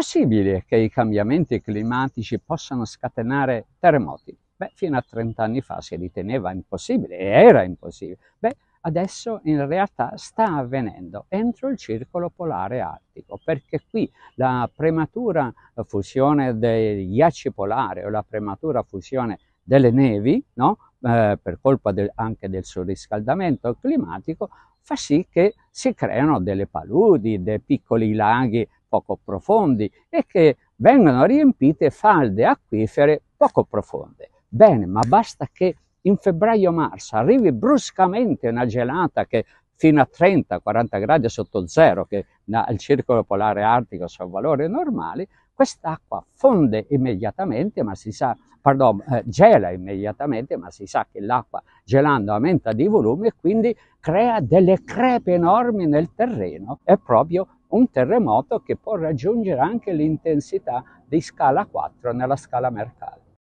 possibile che i cambiamenti climatici possano scatenare terremoti? Beh, fino a 30 anni fa si riteneva impossibile, era impossibile. Beh, adesso in realtà sta avvenendo entro il circolo polare artico, perché qui la prematura fusione dei ghiacci polari o la prematura fusione delle nevi, no? eh, per colpa del, anche del surriscaldamento climatico, fa sì che si creano delle paludi, dei piccoli laghi poco profondi e che vengono riempite falde acquifere poco profonde. Bene, ma basta che in febbraio-marzo arrivi bruscamente una gelata che fino a 30-40 gradi sotto zero, che al circolo polare artico sono valori normali, quest'acqua fonde immediatamente, ma si sa, pardon, eh, gela immediatamente, ma si sa che l'acqua gelando aumenta di volume e quindi crea delle crepe enormi nel terreno e proprio un terremoto che può raggiungere anche l'intensità di scala 4 nella scala Mercalli.